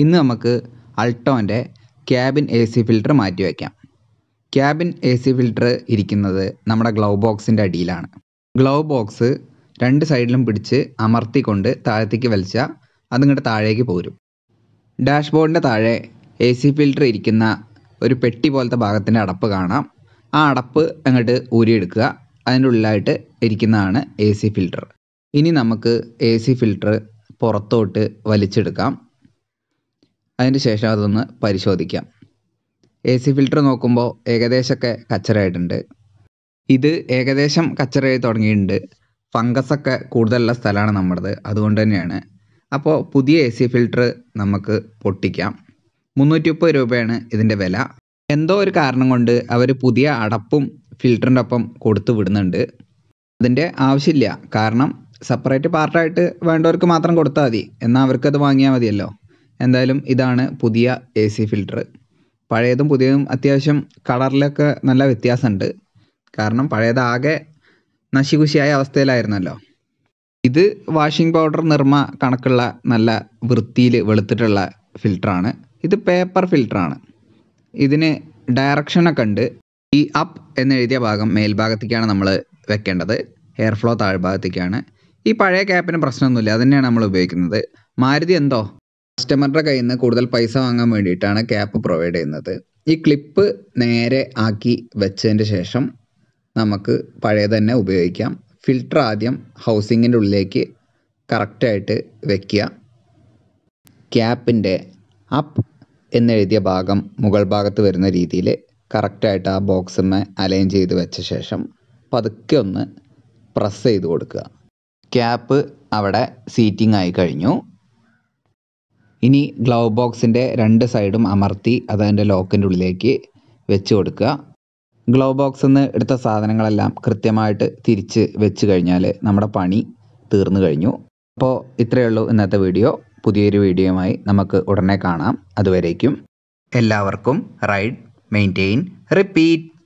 ഇന്ന് നമുക്ക് അൾട്ടോൻ്റെ ക്യാബിൻ എ സി ഫിൽറ്റർ മാറ്റി വയ്ക്കാം ക്യാബിൻ എ സി ഫിൽറ്റർ ഇരിക്കുന്നത് നമ്മുടെ ഗ്ലൗ ബോക്സിൻ്റെ അടിയിലാണ് ഗ്ലൗ ബോക്സ് രണ്ട് സൈഡിലും പിടിച്ച് അമർത്തിക്കൊണ്ട് താഴത്തേക്ക് വലിച്ചാൽ അതിങ്ങോട്ട് താഴേക്ക് പോരും ഡാഷ്ബോർഡിൻ്റെ താഴെ എ സി ഫിൽറ്റർ ഇരിക്കുന്ന ഒരു പെട്ടി പോലത്തെ ഭാഗത്തിൻ്റെ അടപ്പ് കാണാം ആ അടപ്പ് അങ്ങോട്ട് ഊരിയെടുക്കുക അതിൻ്റെ ഉള്ളിലായിട്ട് ഇരിക്കുന്നതാണ് എ സി ഫിൽറ്റർ ഇനി നമുക്ക് എ സി ഫിൽറ്റർ പുറത്തോട്ട് വലിച്ചെടുക്കാം അതിന് ശേഷം അതൊന്ന് പരിശോധിക്കാം എ സി ഫിൽറ്റർ നോക്കുമ്പോൾ ഏകദേശമൊക്കെ കച്ചറായിട്ടുണ്ട് ഇത് ഏകദേശം കച്ചറായി തുടങ്ങിയിട്ടുണ്ട് ഫംഗസൊക്കെ കൂടുതലുള്ള സ്ഥലമാണ് നമ്മുടേത് അതുകൊണ്ട് തന്നെയാണ് അപ്പോൾ പുതിയ എ സി ഫിൽറ്റർ നമുക്ക് പൊട്ടിക്കാം മുന്നൂറ്റി മുപ്പത് രൂപയാണ് ഇതിൻ്റെ വില എന്തോ ഒരു കാരണം കൊണ്ട് അവർ പുതിയ അടപ്പും ഫിൽറ്ററിൻ്റെ ഒപ്പം കൊടുത്തു വിടുന്നുണ്ട് അതിൻ്റെ ആവശ്യമില്ല കാരണം സെപ്പറേറ്റ് പാർട്ടായിട്ട് വേണ്ടവർക്ക് മാത്രം കൊടുത്താൽ മതി എന്നാൽ അവർക്കത് വാങ്ങിയാൽ മതിയല്ലോ എന്തായാലും ഇതാണ് പുതിയ എ സി ഫിൽറ്റർ പഴയതും പുതിയതും അത്യാവശ്യം കളറിലൊക്കെ നല്ല വ്യത്യാസമുണ്ട് കാരണം പഴയതാകെ നശികുശിയായ അവസ്ഥയിലായിരുന്നല്ലോ ഇത് വാഷിംഗ് പൗഡർ നിർമ്മ കണക്കുള്ള നല്ല വൃത്തിയിൽ വെളുത്തിട്ടുള്ള ഫിൽറ്ററാണ് ഇത് പേപ്പർ ഫിൽറ്ററാണ് ഇതിന് ഡയറക്ഷനൊക്കെ ഉണ്ട് ഈ അപ്പ് എന്നെഴുതിയ ഭാഗം മേൽഭാഗത്തേക്കാണ് നമ്മൾ വെക്കേണ്ടത് എയർ ഫ്ലോ താഴ്ഭാഗത്തേക്കാണ് ഈ പഴയ ക്യാപ്പിന് പ്രശ്നമൊന്നുമില്ല അത് തന്നെയാണ് നമ്മൾ ഉപയോഗിക്കുന്നത് മാരുതി എന്തോ കസ്റ്റമറുടെ കയ്യിൽ നിന്ന് കൂടുതൽ പൈസ വാങ്ങാൻ വേണ്ടിയിട്ടാണ് ക്യാപ്പ് പ്രൊവൈഡ് ചെയ്യുന്നത് ഈ ക്ലിപ്പ് നേരെ ആക്കി വെച്ചതിന് ശേഷം നമുക്ക് പഴയ തന്നെ ഉപയോഗിക്കാം ഫിൽട്ടർ ആദ്യം ഹൗസിങ്ങിൻ്റെ ഉള്ളിലേക്ക് കറക്റ്റായിട്ട് വയ്ക്കുക ക്യാപ്പിൻ്റെ അപ്പ് എന്നെഴുതിയ ഭാഗം മുകൾ ഭാഗത്ത് വരുന്ന രീതിയിൽ കറക്റ്റായിട്ട് ആ ബോക്സിമേ അലൈൻ ചെയ്ത് വെച്ച ശേഷം പതുക്കെ ഒന്ന് പ്രസ് ചെയ്ത് കൊടുക്കുക ക്യാപ്പ് അവിടെ സീറ്റിംഗ് ആയി കഴിഞ്ഞു ഇനി ഗ്ലൗ ബോക്സിൻ്റെ രണ്ട് സൈഡും അമർത്തി അതതിൻ്റെ ലോക്കിൻ്റെ ഉള്ളിലേക്ക് വെച്ച് കൊടുക്കുക ഗ്ലൗ ബോക്സിൽ നിന്ന് എടുത്ത സാധനങ്ങളെല്ലാം കൃത്യമായിട്ട് തിരിച്ച് വെച്ച് കഴിഞ്ഞാൽ നമ്മുടെ പണി തീർന്നു കഴിഞ്ഞു അപ്പോൾ ഇത്രയേ ഉള്ളൂ ഇന്നത്തെ വീഡിയോ പുതിയൊരു വീഡിയോയുമായി നമുക്ക് ഉടനെ കാണാം അതുവരേക്കും എല്ലാവർക്കും റൈഡ് മെയിൻറ്റെയിൻ റിപ്പീറ്റ്